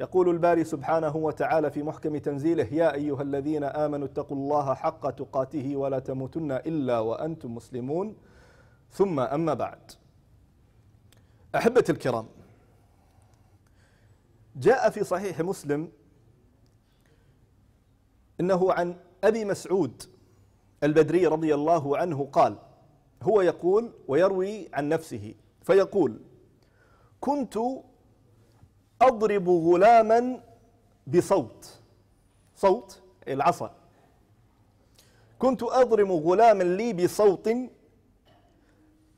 يقول الباري سبحانه وتعالى في محكم تنزيله يا أيها الذين آمنوا اتقوا الله حق تقاته ولا تموتن إلا وأنتم مسلمون ثم أما بعد أحبة الكرام جاء في صحيح مسلم انه عن ابي مسعود البدري رضي الله عنه قال هو يقول ويروي عن نفسه فيقول كنت أضرب غلاما بصوت صوت العصا كنت أضرب غلاما لي بصوت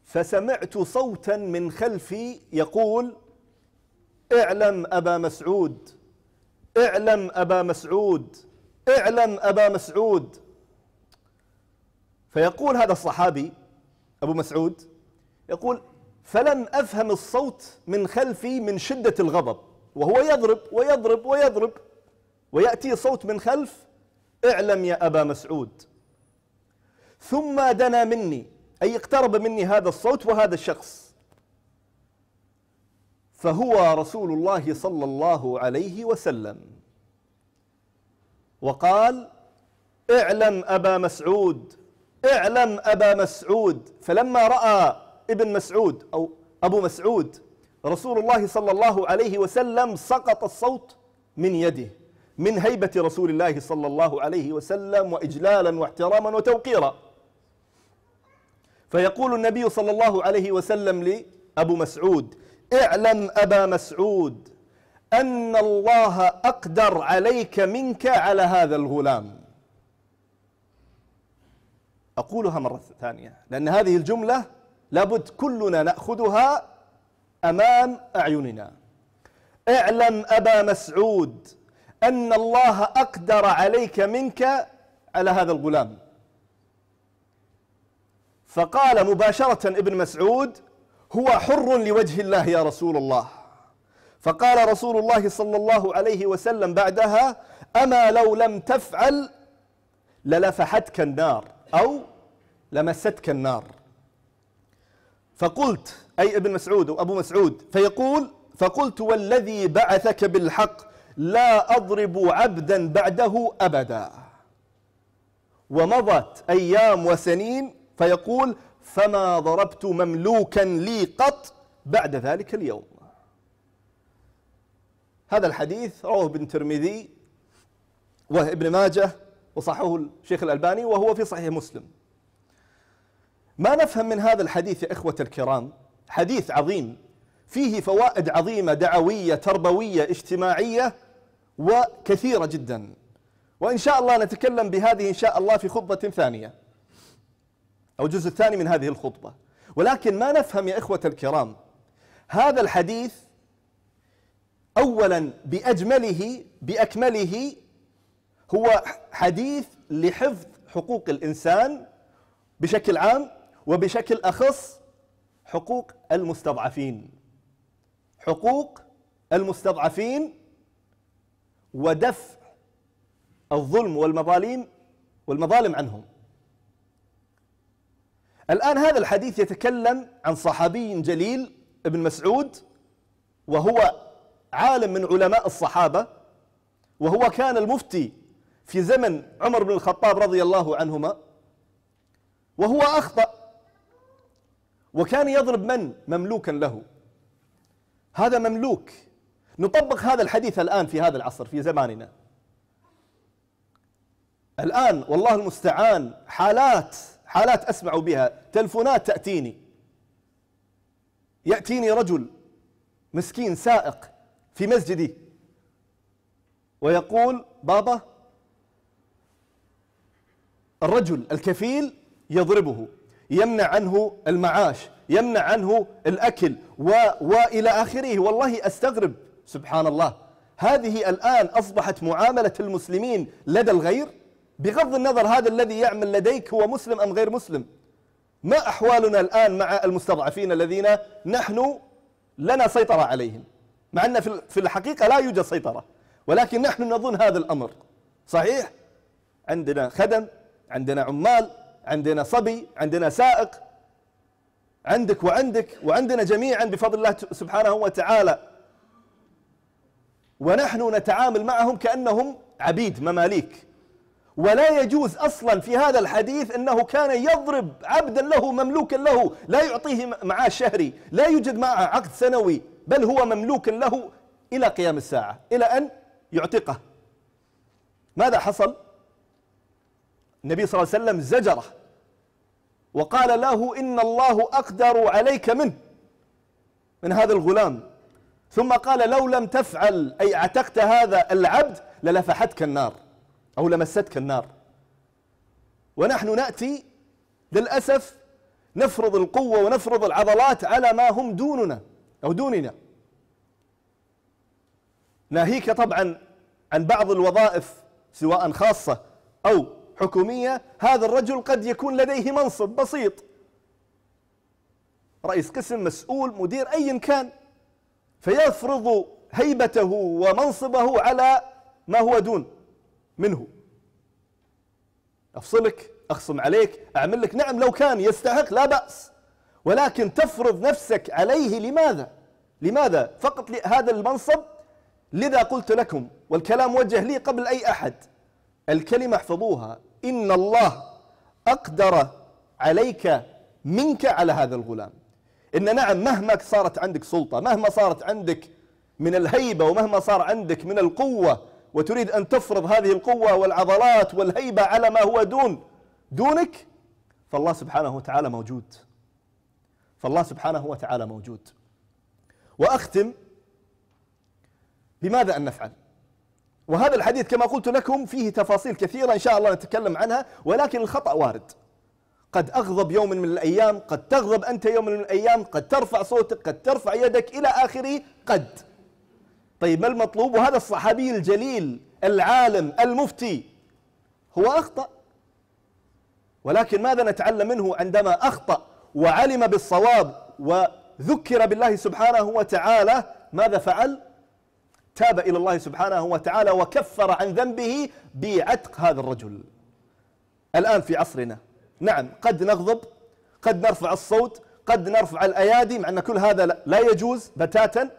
فسمعت صوتا من خلفي يقول اعلم أبا مسعود اعلم أبا مسعود اعلم أبا مسعود فيقول هذا الصحابي أبو مسعود يقول فلم أفهم الصوت من خلفي من شدة الغضب وهو يضرب ويضرب ويضرب ويأتي صوت من خلف اعلم يا أبا مسعود ثم دنا مني أي اقترب مني هذا الصوت وهذا الشخص فهو رسول الله صلى الله عليه وسلم وقال اعلم أبا مسعود اعلم أبا مسعود فلما رأى ابن مسعود أو أبو مسعود رسول الله صلى الله عليه وسلم سقط الصوت من يده من هيبة رسول الله صلى الله عليه وسلم وإجلالا واحتراما وتوقيرا فيقول النبي صلى الله عليه وسلم لأبو مسعود اعلم أبا مسعود أن الله أقدر عليك منك على هذا الغلام أقولها مرة ثانية لأن هذه الجملة لابد كلنا نأخذها أمام أعيننا اعلم أبا مسعود أن الله أقدر عليك منك على هذا الغلام فقال مباشرة ابن مسعود هو حر لوجه الله يا رسول الله فقال رسول الله صلى الله عليه وسلم بعدها أما لو لم تفعل للفحتك النار أو لمستك النار فقلت أي ابن مسعود وأبو مسعود فيقول فقلت والذي بعثك بالحق لا أضرب عبدا بعده أبدا ومضت أيام وسنين فيقول فما ضربت مملوكا لي قط بعد ذلك اليوم هذا الحديث رواه ابن ترمذي وابن ماجه وصححه الشيخ الألباني وهو في صحيح مسلم ما نفهم من هذا الحديث يا إخوة الكرام حديث عظيم فيه فوائد عظيمة دعوية تربوية اجتماعية وكثيرة جدا وإن شاء الله نتكلم بهذه إن شاء الله في خطبة ثانية أو الجزء الثاني من هذه الخطبة ولكن ما نفهم يا إخوة الكرام هذا الحديث أولا بأجمله بأكمله هو حديث لحفظ حقوق الإنسان بشكل عام وبشكل أخص حقوق المستضعفين حقوق المستضعفين ودفع الظلم والمظالم والمظالم عنهم الآن هذا الحديث يتكلم عن صحابي جليل ابن مسعود وهو عالم من علماء الصحابة وهو كان المفتي في زمن عمر بن الخطاب رضي الله عنهما وهو أخطأ وكان يضرب من مملوكا له هذا مملوك نطبق هذا الحديث الآن في هذا العصر في زماننا الآن والله المستعان حالات حالات أسمع بها تلفونات تأتيني يأتيني رجل مسكين سائق في مسجدي ويقول بابا الرجل الكفيل يضربه يمنع عنه المعاش يمنع عنه الأكل و... وإلى آخره والله أستغرب سبحان الله هذه الآن أصبحت معاملة المسلمين لدى الغير بغض النظر هذا الذي يعمل لديك هو مسلم أم غير مسلم ما أحوالنا الآن مع المستضعفين الذين نحن لنا سيطرة عليهم مع أن في الحقيقة لا يوجد سيطرة ولكن نحن نظن هذا الأمر صحيح؟ عندنا خدم عندنا عمال عندنا صبي عندنا سائق عندك وعندك وعندنا جميعا بفضل الله سبحانه وتعالى ونحن نتعامل معهم كأنهم عبيد مماليك ولا يجوز أصلا في هذا الحديث أنه كان يضرب عبدا له مملوكا له لا يعطيه معاه شهري لا يوجد معه عقد سنوي بل هو مملوك له إلى قيام الساعة إلى أن يعتقه ماذا حصل؟ النبي صلى الله عليه وسلم زجره وقال له إن الله أقدر عليك منه من هذا الغلام ثم قال لو لم تفعل أي اعتقت هذا العبد للفحتك النار أو لمستك النار ونحن نأتي للأسف نفرض القوة ونفرض العضلات على ما هم دوننا أو دوننا ناهيك طبعا عن بعض الوظائف سواء خاصة أو حكومية هذا الرجل قد يكون لديه منصب بسيط رئيس قسم مسؤول مدير أيا كان فيفرض هيبته ومنصبه على ما هو دون منه أفصلك أخصم عليك أعمل لك نعم لو كان يستحق لا بأس ولكن تفرض نفسك عليه لماذا لماذا فقط لهذا المنصب لذا قلت لكم والكلام وجه لي قبل أي أحد الكلمة احفظوها إن الله أقدر عليك منك على هذا الغلام إن نعم مهما صارت عندك سلطة مهما صارت عندك من الهيبة ومهما صار عندك من القوة وتريد أن تفرض هذه القوة والعضلات والهيبة على ما هو دون دونك فالله سبحانه وتعالى موجود فالله سبحانه وتعالى موجود وأختم بماذا أن نفعل وهذا الحديث كما قلت لكم فيه تفاصيل كثيرة إن شاء الله نتكلم عنها ولكن الخطأ وارد قد أغضب يوم من الأيام قد تغضب أنت يوم من الأيام قد ترفع صوتك قد ترفع يدك إلى آخره قد طيب ما المطلوب وهذا الصحابي الجليل العالم المفتي هو أخطأ ولكن ماذا نتعلم منه عندما أخطأ وعلم بالصواب وذكر بالله سبحانه وتعالى ماذا فعل تاب إلى الله سبحانه وتعالى وكفر عن ذنبه بعتق هذا الرجل الآن في عصرنا نعم قد نغضب قد نرفع الصوت قد نرفع الأيادي مع أن كل هذا لا يجوز بتاتا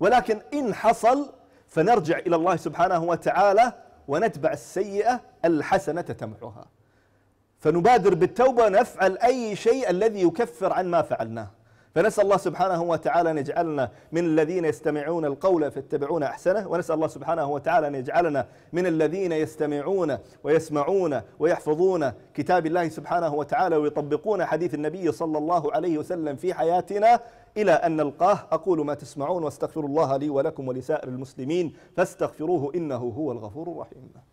ولكن إن حصل فنرجع إلى الله سبحانه وتعالى ونتبع السيئة الحسنة تمحها فنبادر بالتوبة نفعل أي شيء الذي يكفر عن ما فعلناه فنسأل الله سبحانه وتعالى أن يجعلنا من الذين يستمعون القول فيتبعون أحسنه ونسأل الله سبحانه وتعالى أن يجعلنا من الذين يستمعون ويسمعون ويحفظون كتاب الله سبحانه وتعالى ويطبقون حديث النبي صلى الله عليه وسلم في حياتنا إلى أن نلقاه أقول ما تسمعون واستغفر الله لي ولكم ولسائر المسلمين فاستغفروه إنه هو الغفور الرحيم